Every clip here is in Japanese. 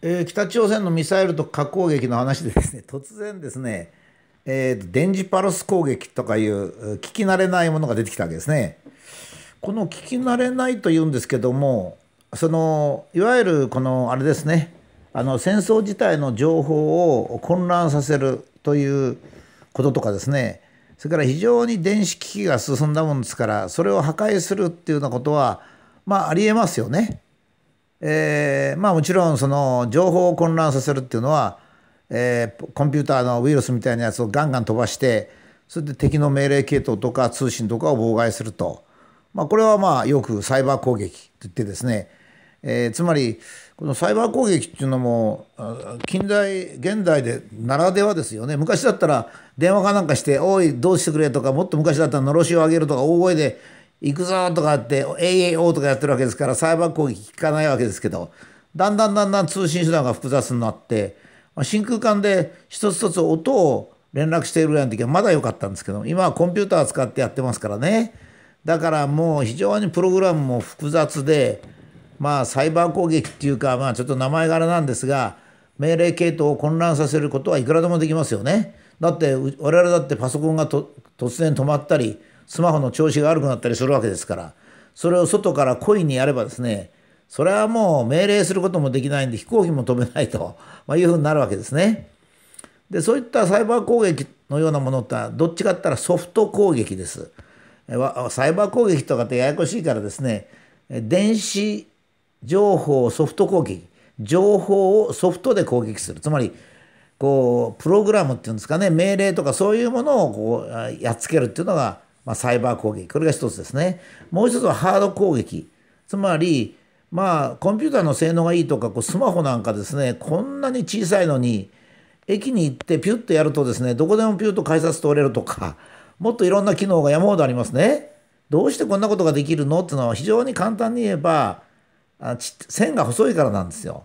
えー、北朝鮮のミサイルと核攻撃の話でですね 突然ですね、えー、電磁パルス攻撃とかいう聞き慣れないものが出てきたわけですね。この聞き慣れないというんですけどもそのいわゆるこのあれですねあの戦争自体の情報を混乱させるということとかですねそれから非常に電子機器が進んだものですからそれを破壊するっていうようなことはまあありえますよね。えー、まあもちろんその情報を混乱させるっていうのは、えー、コンピューターのウイルスみたいなやつをガンガン飛ばしてそれで敵の命令系統とか通信とかを妨害すると、まあ、これはまあよくサイバー攻撃といってですね、えー、つまりこのサイバー攻撃っていうのも近代現代でならではですよね昔だったら電話かなんかして「おいどうしてくれ」とかもっと昔だったらのろしを上げるとか大声で行くぞとかって AAO とかやってるわけですからサイバー攻撃効かないわけですけどだんだんだんだん通信手段が複雑になって、まあ、真空管で一つ一つ音を連絡しているぐらいの時はまだ良かったんですけど今はコンピューター使ってやってますからねだからもう非常にプログラムも複雑でまあサイバー攻撃っていうかまあちょっと名前柄なんですが命令系統を混乱させることはいくらでもできますよねだって我々だってパソコンが突然止まったりスマホの調子が悪くなったりするわけですからそれを外から故意にやればですねそれはもう命令することもできないんで飛行機も飛べないと、まいうふうになるわけですね。でそういったサイバー攻撃のようなものってどっちかって言ったらソフト攻撃です。サイバー攻撃とかってややこしいからですね電子情報ソフト攻撃情報をソフトで攻撃するつまりこうプログラムっていうんですかね命令とかそういうものをこうやっつけるっていうのがまあ、サイバー攻撃、これが一つですね。もう一つはハード攻撃。つまり、まあ、コンピューターの性能がいいとか、こうスマホなんかですね、こんなに小さいのに、駅に行ってピュッとやるとですね、どこでもピュッと改札通れるとか、もっといろんな機能が山ほどありますね。どうしてこんなことができるのっていうのは非常に簡単に言えば、あち線が細いからなんですよ。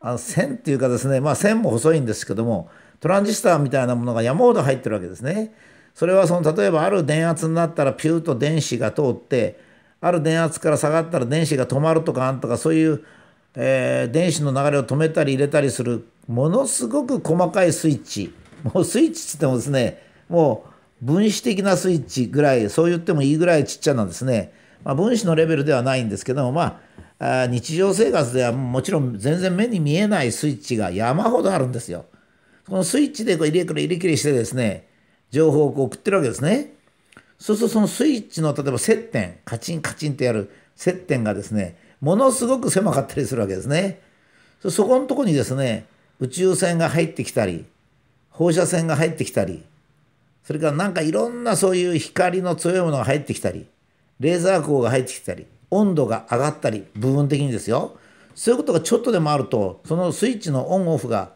あの線っていうかですね、まあ線も細いんですけども、トランジスタみたいなものが山ほど入ってるわけですね。それはその例えばある電圧になったらピューと電子が通ってある電圧から下がったら電子が止まるとかあんとかそういう、えー、電子の流れを止めたり入れたりするものすごく細かいスイッチもうスイッチっつってもですねもう分子的なスイッチぐらいそう言ってもいいぐらいちっちゃなんですね、まあ、分子のレベルではないんですけどもまあ日常生活ではもちろん全然目に見えないスイッチが山ほどあるんですよ。このスイッチでこう入れくれ入れ切りしてですね情報をこう送ってるわけですね。そうするとそのスイッチの例えば接点、カチンカチンってやる接点がですね、ものすごく狭かったりするわけですね。そこのとこにですね、宇宙船が入ってきたり、放射線が入ってきたり、それからなんかいろんなそういう光の強いものが入ってきたり、レーザー光が入ってきたり、温度が上がったり、部分的にですよ。そういうことがちょっとでもあると、そのスイッチのオンオフが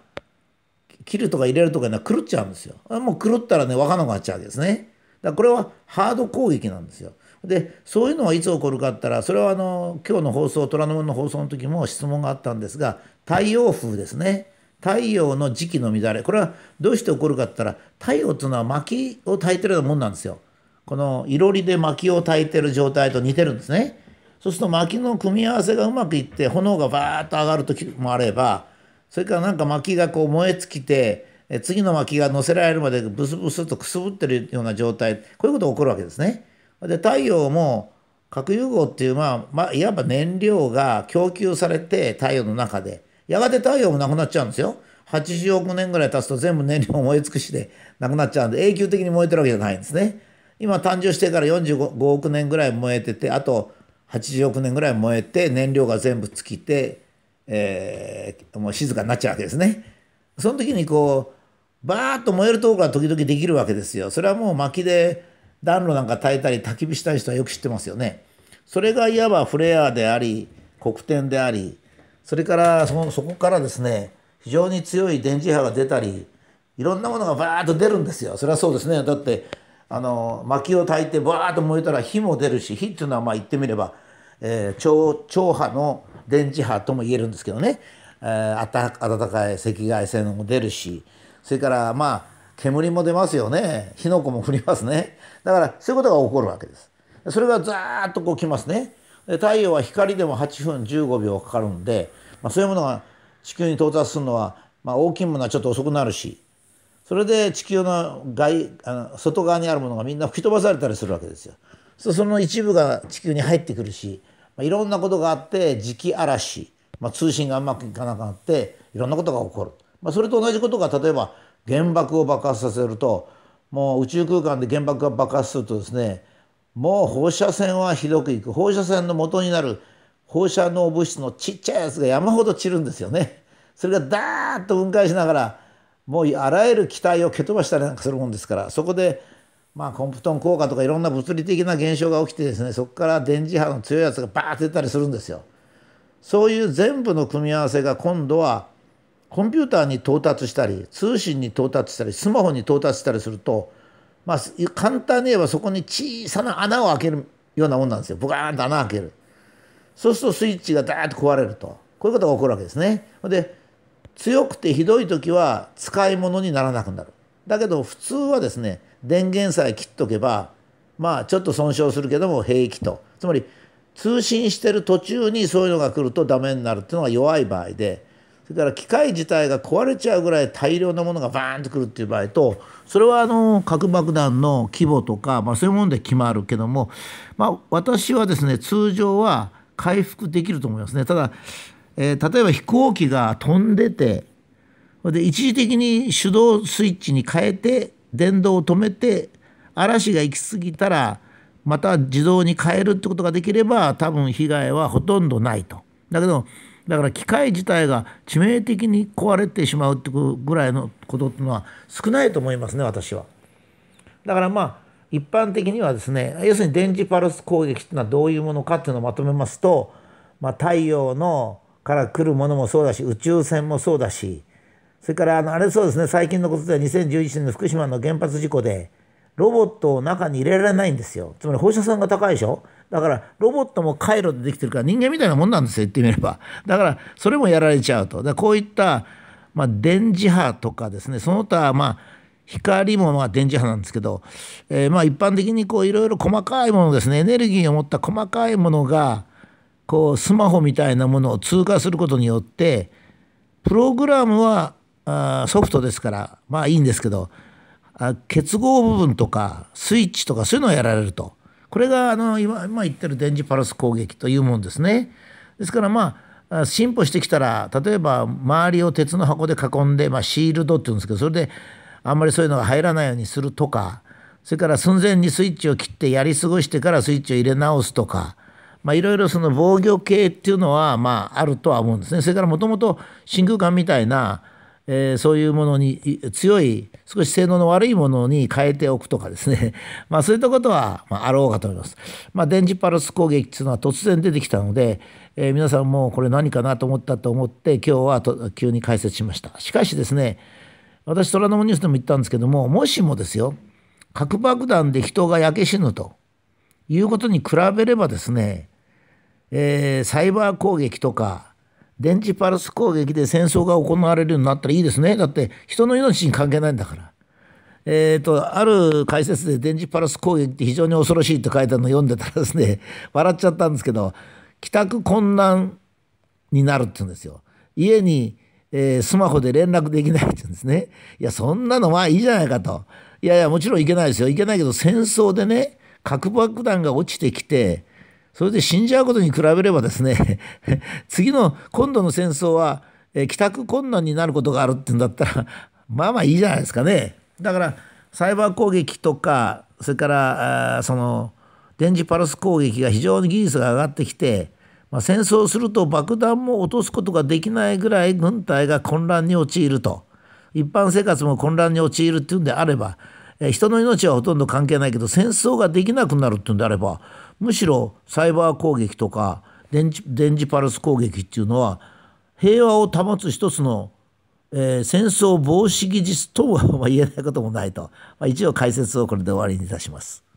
切るとか入れるとか、ね、狂っちゃうんですよ。もう狂ったらね、わかんなくなっちゃうわけですね。だからこれはハード攻撃なんですよ。で、そういうのはいつ起こるかったら、それはあの、今日の放送、虎ノ門の放送の時も質問があったんですが、太陽風ですね。太陽の時期の乱れ。これはどうして起こるかって言ったら、太陽っていうのは薪を焚いてるようなもんなんですよ。このいろりで薪を焚いてる状態と似てるんですね。そうすると薪の組み合わせがうまくいって炎がバーッと上がる時もあればそれからなんか薪がこう燃え尽きて次の薪が乗せられるまでブスブスとくすぶってるような状態こういうことが起こるわけですね。で太陽も核融合っていう、まあ、まあ、いわば燃料が供給されて太陽の中でやがて太陽もなくなっちゃうんですよ。80億年ぐらい経つと全部燃料燃え尽くしてなくなっちゃうんで永久的に燃えてるわけじゃないんですね。今誕生してから45億年ぐらい燃えててあと80億年ぐらい燃えて燃料が全部尽きてえー、もう静かになっちゃうわけですね。その時にこうバーッと燃えるところが時々できるわけですよ。それはもう薪で暖炉なんか耐えたり焚き火したい人はよく知ってますよね。それがいわばフレアであり黒点でありそれからそのそこからですね非常に強い電磁波が出たりいろんなものがバーッと出るんですよ。それはそうですねだってあの薪を焚いてバーッと燃えたら火も出るし火っていうのはまあ言ってみれば、えー、超超波の電磁波とも言えるんですけどね、えー、暖かい赤外線も出るしそれからまあ煙も出ますよね火の粉も降りますねだからそういうことが起こるわけですそれがザーッとこう来ますねで太陽は光でも8分15秒かかるんで、まあ、そういうものが地球に到達するのは、まあ、大きいものはちょっと遅くなるしそれで地球の外あの外側にあるものがみんな吹き飛ばされたりするわけですよ。その一部が地球に入ってくるしまあ、いろんなことがあって磁気嵐、まあ、通信がうまくいかなくなっていろんなことが起こる、まあ、それと同じことが例えば原爆を爆発させるともう宇宙空間で原爆が爆発するとですねもう放射線はひどくいく放射線の元になる放射能物質のちっちゃいやつが山ほど散るんですよね。それがダーッと分解しながらもうあらゆる気体を蹴飛ばしたりなんかするもんですからそこでまあ、コンプトン効果とかいろんな物理的な現象が起きてですねそこから電磁波の強いやつがバーって出たりするんですよ。そういう全部の組み合わせが今度はコンピューターに到達したり通信に到達したりスマホに到達したりすると、まあ、簡単に言えばそこに小さな穴を開けるようなもんなんですよブカーンと穴開けるそうするとスイッチがダーッと壊れるとこういうことが起こるわけですねで強くてひどい時は使い物にならなくなるだけど普通はですね電源さえ切っとけばまあちょっと損傷するけども平気とつまり通信してる途中にそういうのが来るとダメになるっていうのが弱い場合でそれから機械自体が壊れちゃうぐらい大量のものがバーンとくるっていう場合とそれはあの核爆弾の規模とか、まあ、そういうもので決まるけども、まあ、私はですね通常は回復できると思いますね。ただえー、例えば飛行機が飛んでてで一時的に手動スイッチに変えて電動を止めて嵐が行き過ぎたらまた自動に変えるってことができれば多分被害はほとんどないと。だけどだから機械自体が致命的に壊れてしまうってぐらいのことっていうのは少ないと思いますね私は。だからまあ一般的にはですね要するに電磁パルス攻撃っていうのはどういうものかっていうのをまとめますと、まあ、太陽のから来るものもそうだし宇宙船もそうだしそれからあのあれそうですね最近のことでは2011年の福島の原発事故でロボットを中に入れられないんですよつまり放射線が高いでしょだからロボットも回路でできてるから人間みたいなもんなんですよ言ってみればだからそれもやられちゃうとだこういった、まあ、電磁波とかですねその他まあ光もまあ電磁波なんですけど、えー、まあ一般的にこういろいろ細かいものですねエネルギーを持った細かいものがこうスマホみたいなものを通過することによってプログラムはあソフトですからまあいいんですけどあ結合部分とかスイッチとかそういうのをやられるとこれがあの今今言ってる電磁パルス攻撃というもんですね。ですからまあ進歩してきたら例えば周りを鉄の箱で囲んで、まあ、シールドっていうんですけどそれであんまりそういうのが入らないようにするとかそれから寸前にスイッチを切ってやり過ごしてからスイッチを入れ直すとか。まあ、いろいろその防御系っていうのは、まあ、あるとは思うんですね。それからもともと真空管みたいなえー、そういうものに強い少し性能の悪いものに変えておくとかですね、まあ、そういったことは、まあ、ろうかと思います。まあ、電磁パルス攻撃っていうのは突然出てきたので、えー、皆さんもこれ何かなと思ったと思って今日はと急に解説しました。しかしですね私虎ノ門ニュースでも言ったんですけどももしもですよ核爆弾で人が焼け死ぬということに比べればですね、えー、サイバー攻撃とか電磁パルス攻撃で戦争が行われるようになったらいいですね。だって人の命に関係ないんだから。えーと、とある解説で電磁パルス攻撃って非常に恐ろしいって書いてあるのを読んでたらですね 笑っちゃったんですけど帰宅困難になるって言うんですよ。家に、えー、スマホで連絡できないって言うんですね。いやそんなのまあいいじゃないかと。いやいやもちろんいけないですよ。いけないけど戦争でね核爆弾が落ちてきてそれで死んじゃうことに比べればですね 次の今度の戦争は、え帰宅困難になることがあるっていうんだったら まあまあいいじゃないですかね。だからサイバー攻撃とかそれからその電磁パルス攻撃が非常に技術が上がってきて、まあ、戦争すると爆弾も落とすことができないぐらい軍隊が混乱に陥ると一般生活も混乱に陥るっていうんであれば人の命はほとんど関係ないけど戦争ができなくなるっていうんであればむしろサイバー攻撃とか電磁パルス攻撃っていうのは平和を保つ一つの、えー、戦争防止技術とは 言えないこともないと、まあ、一応解説をこれで終わりにいたします。